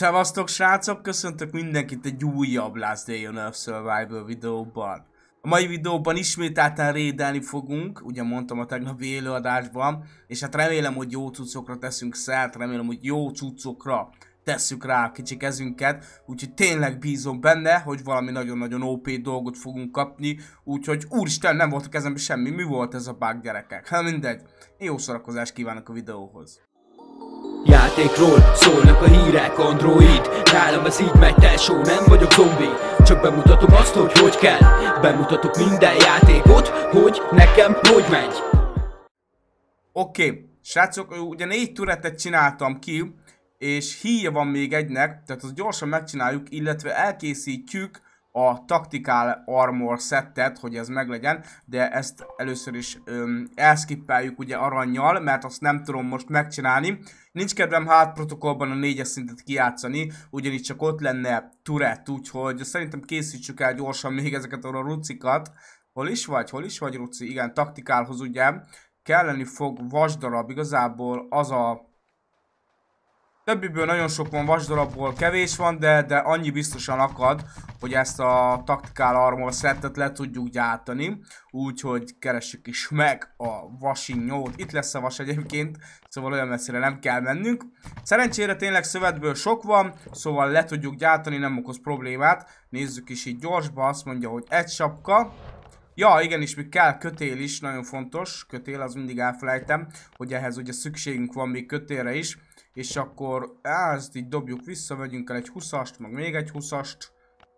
Szevasztok srácok, köszöntök mindenkit egy újabb Last Day on Earth Survival videóban. A mai videóban ismételten rédelni fogunk, ugye mondtam a tegnapi élőadásban, és hát remélem, hogy jó cuccokra teszünk szert, remélem, hogy jó cuccokra tesszük rá a kicsi kezünket, úgyhogy tényleg bízom benne, hogy valami nagyon-nagyon OP dolgot fogunk kapni, úgyhogy úristen, nem volt a kezemben semmi, mi volt ez a bug gyerekek? Hát mindegy, jó szórakozást kívánok a videóhoz. Játékról szólnak a hírek, android Nálam ez így megy, tesó, nem vagyok zombi Csak bemutatom azt, hogy hogy kell Bemutatok minden játékot, hogy nekem hogy megy Oké, okay. srácok, ugye négy turetet csináltam ki És híja van még egynek, tehát azt gyorsan megcsináljuk, illetve elkészítjük a Tactical Armor szettet, hogy ez meglegyen, de ezt először is öm, elskippeljük ugye aranyjal, mert azt nem tudom most megcsinálni. Nincs kedvem hát protokollban a négyes szintet kijátszani, ugyanis csak ott lenne turet úgyhogy szerintem készítsük el gyorsan még ezeket a rucikat. Hol is vagy? Hol is vagy, Ruci? Igen, taktikálhoz ugye kelleni fog vasdarab, igazából az a Többiből nagyon sok van, vasdarabból kevés van, de, de annyi biztosan akad, hogy ezt a taktikál armor szettet le tudjuk gyártani. Úgyhogy keressük is meg a vasinyót. Itt lesz a vas egyébként, szóval olyan messzire nem kell mennünk. Szerencsére tényleg szövetből sok van, szóval le tudjuk gyártani, nem okoz problémát. Nézzük is így gyorsba, azt mondja, hogy egy sapka. Ja, igenis, még kell kötél is, nagyon fontos. Kötél, az mindig elfelejtem, hogy ehhez ugye szükségünk van még kötélre is. És akkor ezt így dobjuk vissza, vegyünk el egy 20-ast, meg még egy 20-ast.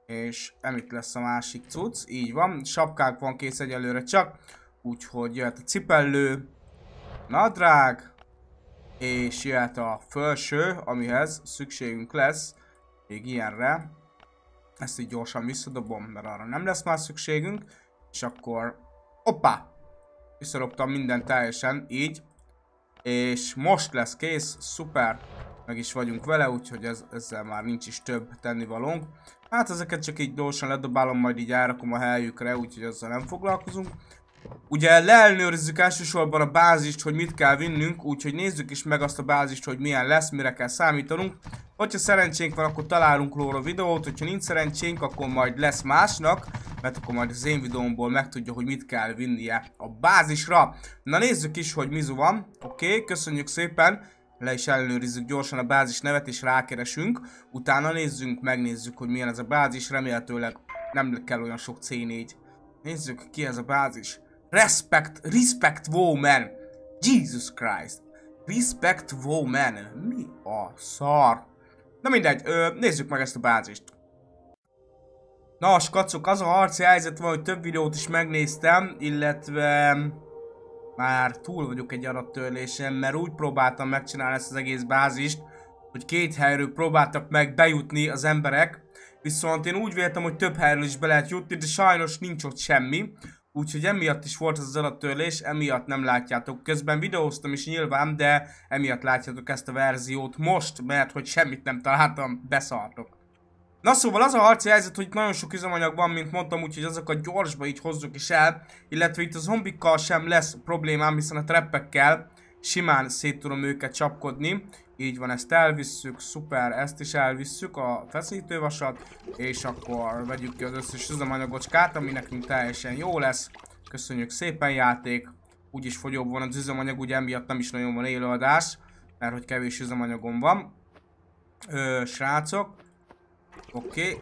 És emit lesz a másik cucc, így van. Sapkák van kész egyelőre csak. Úgyhogy jöhet a cipellő, nadrág, és jöhet a felső, amihez szükségünk lesz, még ilyenre. Ezt így gyorsan visszadobom, mert arra nem lesz már szükségünk. És akkor, hoppá! Visszadobtam minden teljesen, így. És most lesz kész, szuper, meg is vagyunk vele, úgyhogy ez, ezzel már nincs is több tennivalónk. Hát ezeket csak így gyorsan ledobálom, majd így árakom a helyükre, úgyhogy azzal nem foglalkozunk. Ugye leellenőrizzük elsősorban a bázist, hogy mit kell vinnünk, úgyhogy nézzük is meg azt a bázist, hogy milyen lesz, mire kell számítanunk. Hogyha szerencsénk van, akkor találunk róla videót, hogyha nincs szerencsénk, akkor majd lesz másnak, mert akkor majd az én videómból megtudja, hogy mit kell vinnie a bázisra. Na nézzük is, hogy mizu van. Oké, okay, köszönjük szépen. Le is ellenőrizzük gyorsan a bázis nevet és rákeresünk. Utána nézzünk, megnézzük, hogy milyen ez a bázis. Remélhetőleg nem kell olyan sok C4. Nézzük, ki ez a bázis. Respect, respect woman. Jesus Christ. Respect woman. Mi a szar? Na mindegy, ö, nézzük meg ezt a bázist. Na, skacok, az a harci helyzet van, hogy több videót is megnéztem, illetve már túl vagyok egy adattörlésen, mert úgy próbáltam megcsinálni ezt az egész bázist, hogy két helyről próbáltak meg bejutni az emberek, viszont én úgy véltem, hogy több helyről is be lehet jutni, de sajnos nincs ott semmi. Úgyhogy emiatt is volt az az adattörlés, emiatt nem látjátok. Közben videóztam is nyilván, de emiatt látjátok ezt a verziót most, mert hogy semmit nem találtam, beszartok. Na szóval az a harci helyzet, hogy nagyon sok üzemanyag van, mint mondtam, úgyhogy azokat gyorsba így hozzuk is el, illetve itt a zombikkal sem lesz problémám, hiszen a treppekkel simán szét tudom őket csapkodni. Így van, ezt elvisszük, szuper, ezt is elvisszük, a feszítővasat, és akkor vegyük ki az összes üzemanyagocskát, ami nekünk teljesen jó lesz. Köszönjük szépen játék, úgyis fogyóbb van az üzemanyag, ugye emiatt nem is nagyon van élőadás, mert hogy kevés üzemanyagom van. Ö, srácok, oké, okay.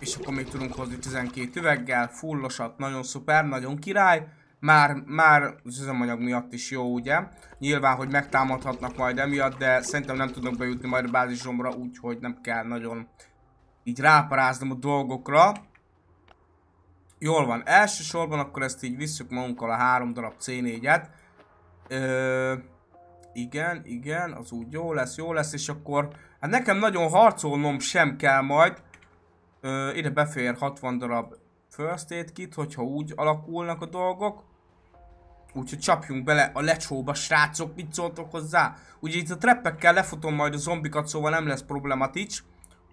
és akkor még tudunk hozni 12 üveggel, fullosat, nagyon szuper, nagyon király már, már az üzemanyag miatt is jó, ugye? Nyilván, hogy megtámadhatnak majd emiatt, de szerintem nem tudnak bejutni majd a bázisomra, úgyhogy nem kell nagyon így ráparáznom a dolgokra. Jól van, elsősorban akkor ezt így visszük magunkkal a három darab C4-et. igen, igen, az úgy jó lesz, jó lesz, és akkor hát nekem nagyon harcolnom sem kell majd. Ö, ide befér 60 darab first aid kit, hogyha úgy alakulnak a dolgok. Úgyhogy csapjunk bele a lecsóba, srácok, mit szóltok hozzá? Ugye itt a treppekkel lefutom majd a zombikat, szóval nem lesz problematics.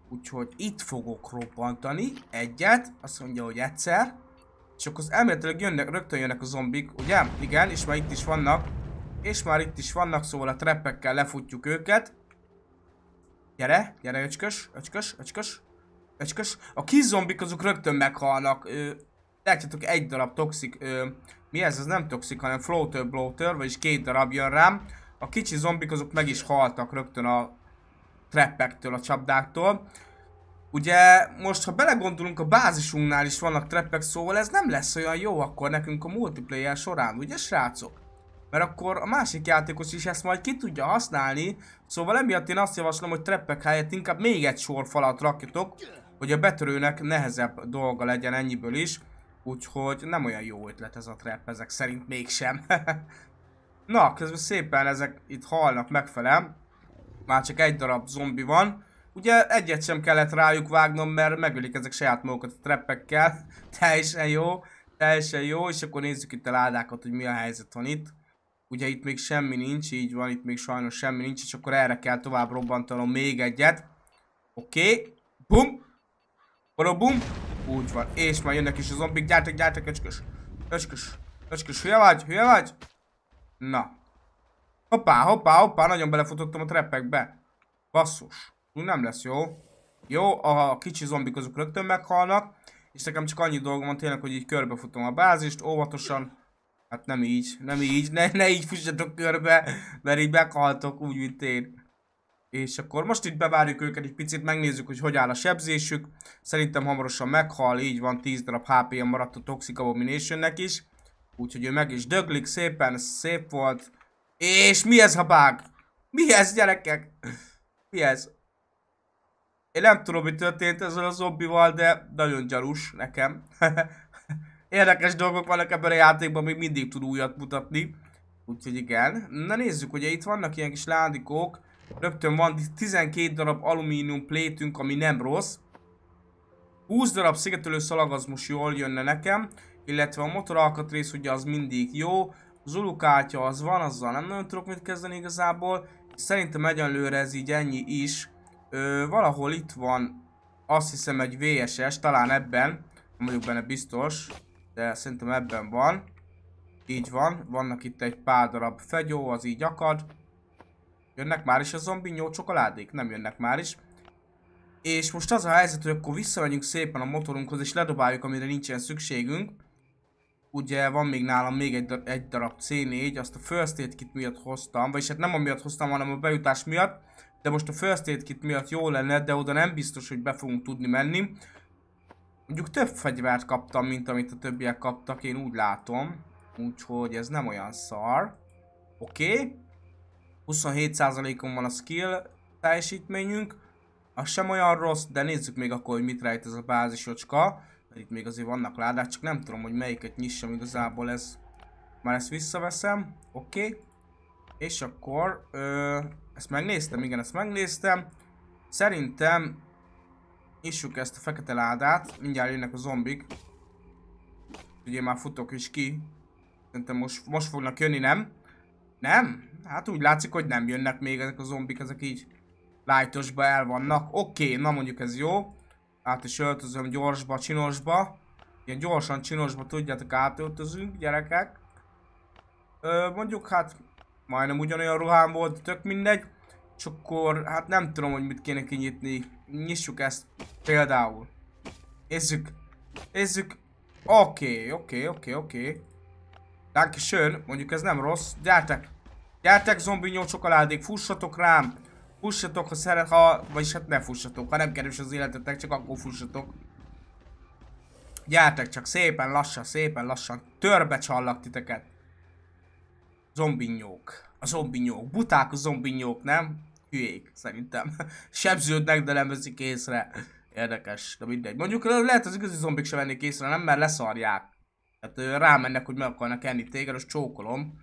Úgyhogy itt fogok robbantani egyet, azt mondja, hogy egyszer. És akkor az elméletileg jönnek, rögtön jönnek a zombik, ugye? Igen, és már itt is vannak. És már itt is vannak, szóval a treppekkel lefutjuk őket. Gyere, gyere öcskös, öcskös, öcskös, öcskös. A kis zombik azok rögtön meghalnak. Ö, Látjátok, egy darab toxik, ö, mi ez? Ez nem toxik, hanem floater bloater, vagyis két darab jön rám. A kicsi zombik azok meg is haltak rögtön a trappektől, a csapdáktól. Ugye most, ha belegondolunk, a bázisunknál is vannak treppek, szóval ez nem lesz olyan jó akkor nekünk a multiplayer során, ugye srácok? Mert akkor a másik játékos is ezt majd ki tudja használni, szóval emiatt én azt javaslom, hogy treppek helyett inkább még egy sor falat rakjatok, hogy a betörőnek nehezebb dolga legyen ennyiből is. Úgyhogy nem olyan jó ötlet ez a trap ezek szerint mégsem. Na, közben szépen ezek itt halnak megfelem. Már csak egy darab zombi van. Ugye egyet sem kellett rájuk vágnom, mert megölik ezek saját magukat a trappekkel. Teljesen jó, teljesen jó. És akkor nézzük itt a ládákat, hogy mi a helyzet van itt. Ugye itt még semmi nincs, így van, itt még sajnos semmi nincs, és akkor erre kell tovább robbantanom még egyet. Oké, okay. bum, bum, úgy van. És már jönnek is a zombik. Gyártek, gyártek, öcskös. Öcskös. Öcskös, hülye vagy? Hülye vagy? Na. Hoppá, hoppá, hoppá. Nagyon belefutottam a treppekbe. Basszus. Úgy nem lesz jó. Jó, a kicsi zombik azok rögtön meghalnak. És nekem csak annyi dolgom van tényleg, hogy így körbefutom a bázist, óvatosan. Hát nem így, nem így, ne, ne így fussatok körbe, mert így meghaltok úgy, mint én. És akkor most itt bevárjuk őket egy picit, megnézzük, hogy hogy áll a sebzésük. Szerintem hamarosan meghal, így van, 10 darab HP-ja maradt a Toxic Abominationnek is. Úgyhogy ő meg is döglik, szépen, szép volt. És mi ez a bug? Mi ez, gyerekek? Mi ez? Én nem tudom, mi történt ezzel a zombival, de nagyon gyarús nekem. Érdekes dolgok vannak ebben a játékban, még mindig tud újat mutatni. Úgyhogy igen. Na nézzük, ugye itt vannak ilyen kis ládikók. Rögtön van 12 darab alumínium plétünk, ami nem rossz. 20 darab szigetelő szalag az most jól jönne nekem, illetve a motoralkatrész ugye az mindig jó. ulukátja az van, azzal nem nagyon tudok mit kezdeni igazából. Szerintem egyenlőre ez így ennyi is. Ö, valahol itt van azt hiszem egy VSS, talán ebben, vagyok benne biztos, de szerintem ebben van. Így van, vannak itt egy pár darab fegyó, az így akad. Jönnek már is a zombi nyó csokoládék? Nem jönnek már is. És most az a helyzet, hogy akkor visszamegyünk szépen a motorunkhoz, és ledobáljuk, amire nincsen szükségünk. Ugye van még nálam még egy, darab, egy darab C4, azt a First Aid Kit miatt hoztam, vagyis hát nem amiatt hoztam, hanem a bejutás miatt. De most a First Aid Kit miatt jó lenne, de oda nem biztos, hogy be fogunk tudni menni. Mondjuk több fegyvert kaptam, mint amit a többiek kaptak, én úgy látom. Úgyhogy ez nem olyan szar. Oké. Okay. 27%-on van a skill teljesítményünk, az sem olyan rossz, de nézzük még akkor, hogy mit rejt ez a bázisocska. Itt még azért vannak ládák, csak nem tudom, hogy melyiket nyissam igazából ez. Már ezt visszaveszem, oké. Okay. És akkor, ö, ezt megnéztem, igen, ezt megnéztem. Szerintem nyissuk ezt a fekete ládát, mindjárt jönnek a zombik. Ugye már futok is ki. Szerintem most, most fognak jönni, nem? Nem? Hát úgy látszik, hogy nem jönnek még ezek a zombik, ezek így lájtosba el vannak. Oké, okay, na mondjuk ez jó. Át is öltözöm gyorsba, csinosba. Ilyen gyorsan csinosba tudjátok átöltözünk, gyerekek. Ö, mondjuk hát majdnem ugyanolyan ruhám volt, tök mindegy. És akkor hát nem tudom, hogy mit kéne kinyitni. Nyissuk ezt például. Nézzük. Nézzük. Oké, okay, oké, okay, oké, okay, oké. Okay. Dankeschön, mondjuk ez nem rossz. Gyertek, Gyertek zombi csokoládék, fussatok rám! Fussatok, ha szeret, ha... Vagyis hát ne fussatok, ha nem keres az életetek, csak akkor fussatok. Gyertek csak szépen lassan, szépen lassan. Törbe csallak titeket. Zombinyók. A zombinyók. Buták a zombinyók, nem? Hülyék, szerintem. Sebződnek, de nem veszik észre. Érdekes, de mindegy. Mondjuk lehet az igazi zombik sem vennék észre, nem? Mert leszarják. Tehát rámennek, hogy meg akarnak enni téged, és csókolom.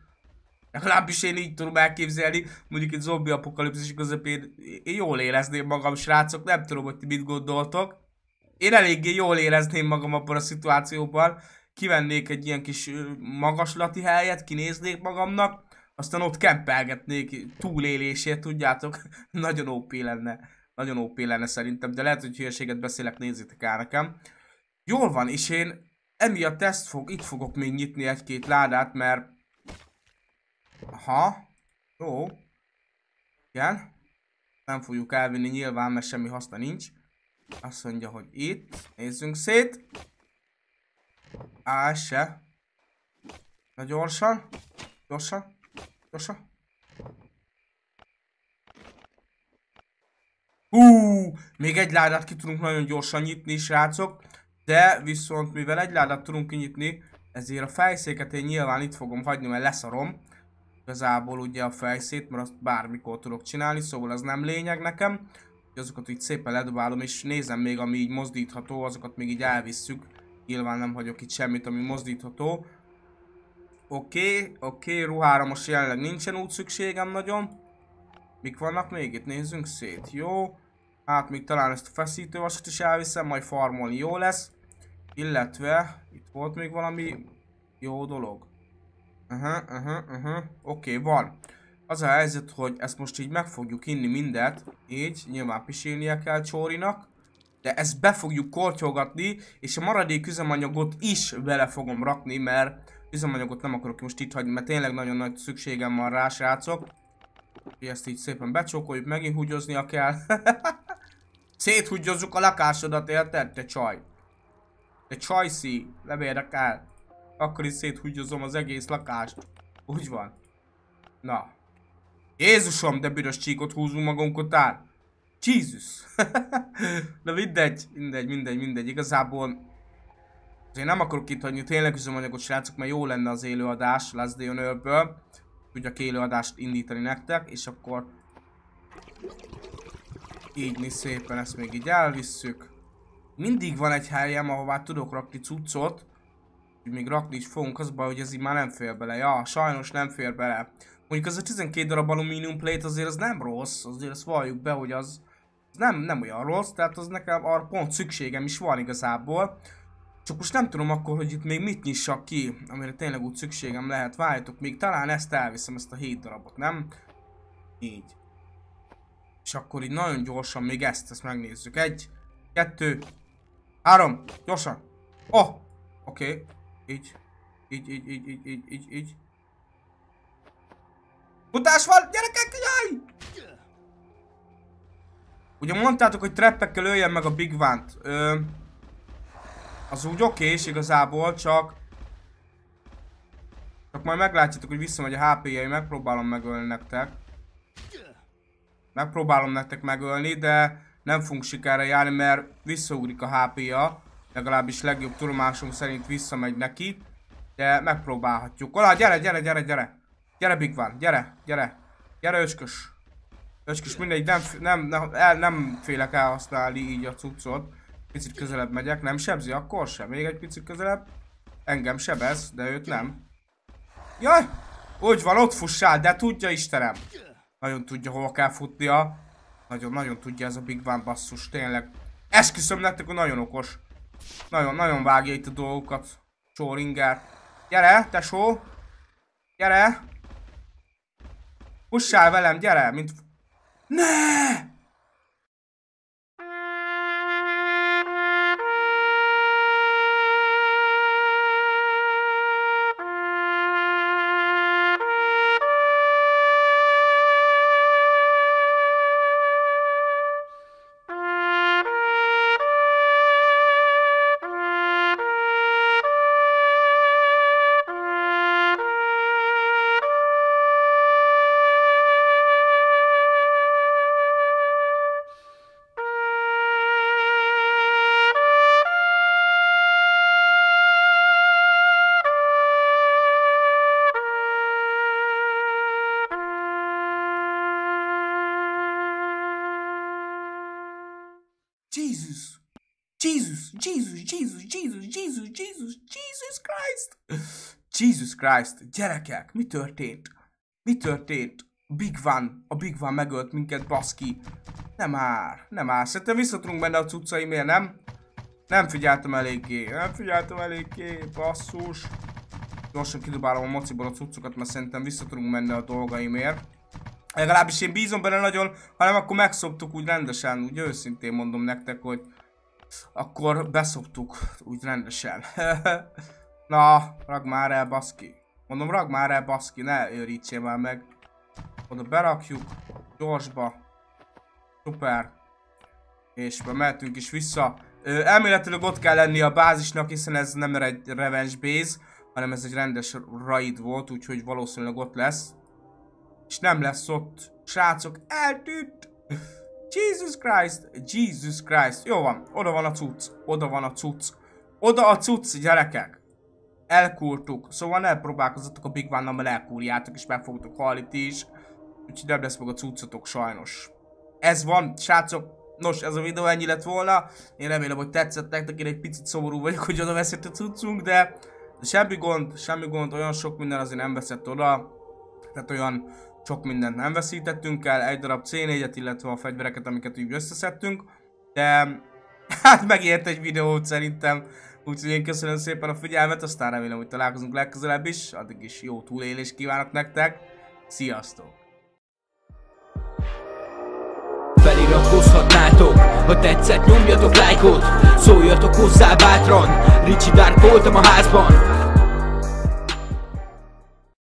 Legalábbis én így tudom elképzelni, mondjuk egy zombi apokalipszis közepén én jól érezném magam, srácok, nem tudom, hogy ti mit gondoltok. Én eléggé jól érezném magam abban a szituációban, kivennék egy ilyen kis magaslati helyet, kinéznék magamnak, aztán ott kempelgetnék túlélését, tudjátok, nagyon OP lenne. Nagyon OP lenne szerintem, de lehet, hogy hülyeséget beszélek, nézzétek el nekem. Jól van, és én emiatt ezt fog, itt fogok még nyitni egy-két ládát, mert Aha. Jó. Igen. Nem fogjuk elvinni nyilván, mert semmi haszna nincs. Azt mondja, hogy itt. Nézzünk szét. Á, se. Na gyorsan. Gyorsan. Gyorsan. Hú, még egy ládát ki tudunk nagyon gyorsan nyitni, srácok. De viszont mivel egy ládát tudunk kinyitni, ezért a fejszéket én nyilván itt fogom hagyni, mert leszarom igazából ugye a fejszét, mert azt bármikor tudok csinálni, szóval az nem lényeg nekem. Azokat így szépen ledobálom, és nézem még, ami így mozdítható, azokat még így elvisszük. Nyilván nem hagyok itt semmit, ami mozdítható. Oké, okay, oké, okay, ruhára most jelenleg nincsen úgy szükségem nagyon. Mik vannak még itt? Nézzünk szét. Jó. Hát még talán ezt a feszítővasat is elviszem, majd farmolni jó lesz. Illetve itt volt még valami jó dolog. Aha, aha, aha. Oké, van. Az a helyzet, hogy ezt most így meg fogjuk inni mindet. Így, nyilván pisilnie kell Csórinak. De ezt be fogjuk kortyolgatni, és a maradék üzemanyagot is bele fogom rakni, mert üzemanyagot nem akarok most itt hagyni, mert tényleg nagyon nagy szükségem van rá, srácok. És ezt így szépen becsókoljuk, megint húgyoznia kell. Széthúgyozzuk a lakásodat, érted? Te csaj. Te csajszi, nem el. Akkor is széthúgyozom az egész lakást. Úgy van. Na. Jézusom, de büdös csíkot húzunk magunk után. Jézus. de mindegy, mindegy, mindegy, mindegy. Igazából én nem akarok itt hagyni tényleg üzemanyagot, srácok, mert jó lenne az élőadás Last Day on Earth-ből. Tudjak élőadást indítani nektek, és akkor így mi szépen ezt még így elvisszük. Mindig van egy helyem, ahová tudok rakni cuccot, még rakni is fogunk, az baj, hogy ez így már nem fér bele. Ja, sajnos nem fér bele. Mondjuk az a 12 darab alumínium plate azért az nem rossz, azért ezt valljuk be, hogy az, az nem, nem olyan rossz, tehát az nekem arra pont szükségem is van igazából. Csak most nem tudom akkor, hogy itt még mit nyissak ki, amire tényleg úgy szükségem lehet. Várjatok, még talán ezt elviszem, ezt a 7 darabot, nem? Így. És akkor így nagyon gyorsan még ezt, ezt megnézzük. Egy, kettő, három, gyorsan. Oh, oké. Okay. Így. Így, így, így, így, így, így, így. Futás van! Gyerekek, jaj! Ugye mondtátok, hogy treppekkel lőjem meg a Big Vant. Ö, az úgy és igazából, csak... Csak majd meglátjátok, hogy visszamegy a HP-jei, megpróbálom megölni nektek. Megpróbálom nektek megölni, de nem fogunk sikerre járni, mert visszaugrik a HP-ja. Legalábbis legjobb tudomásom szerint visszamegy neki. De megpróbálhatjuk. Olá, gyere, gyere, gyere, gyere. Gyere, Big Van, gyere, gyere. Gyere, öcskös. Öcskös, mindegy, nem, nem, nem, el, nem félek elhasználni így a cuccot. Picit közelebb megyek, nem sebzi, akkor sem. Még egy picit közelebb. Engem sebez, de őt nem. Jaj! Úgy van, ott fussál, de tudja Istenem. Nagyon tudja, hova kell futnia. Nagyon-nagyon tudja ez a Big Van basszus, tényleg. Esküszöm nektek, hogy nagyon okos. Nagyon, nagyon vágja itt a dolgokat. Csóringer. Gyere, tesó. Gyere. Pussál velem, gyere, mint... Ne! Christ, gyerekek, mi történt? Mi történt? Big Van, a Big Van megölt minket, baszki. Nem már, nem már. Szerintem visszatrunk benne a cuccaimért, nem? Nem figyeltem eléggé, nem figyeltem eléggé, basszus. Gyorsan kidobálom a mociból a cuccokat, mert szerintem visszatrunk menni a dolgaimért. Legalábbis én bízom benne nagyon, hanem akkor megszoptuk úgy rendesen, úgy őszintén mondom nektek, hogy akkor beszoptuk úgy rendesen. Na, rag már el, baszki. Mondom, rag már el, baszki, ne őrítsél már meg. Oda berakjuk, gyorsba. Super. És be mehetünk is vissza. Ö, elméletileg ott kell lenni a bázisnak, hiszen ez nem egy revenge base, hanem ez egy rendes raid volt, úgyhogy valószínűleg ott lesz. És nem lesz ott. Srácok, eltűnt! Jesus Christ! Jesus Christ! Jó van, oda van a cucc, oda van a cucc. Oda a cucc, gyerekek! elkúrtuk. Szóval ne próbálkozzatok a Big one mert elkúrjátok, és meg fogtok halni ti is. Úgyhogy nem lesz meg a cuccotok sajnos. Ez van, srácok. Nos, ez a videó ennyi lett volna. Én remélem, hogy tetszett nektek. Én egy picit szomorú vagyok, hogy oda veszett a cuccunk, de semmi gond, semmi gond. Olyan sok minden azért nem veszett oda. Tehát olyan sok mindent nem veszítettünk el. Egy darab C4-et, illetve a fegyvereket, amiket úgy összeszedtünk. De hát megért egy videót szerintem. Úgyhogy én köszönöm szépen a figyelmet, aztán remélem, hogy találkozunk legközelebb is. Addig is jó túlélést kívánok nektek. Sziasztok! feliratkozhatnátok Ha tetszett nyomjatok lájkot, szóljatok hozzá bátran Ricsi Dark voltam a házban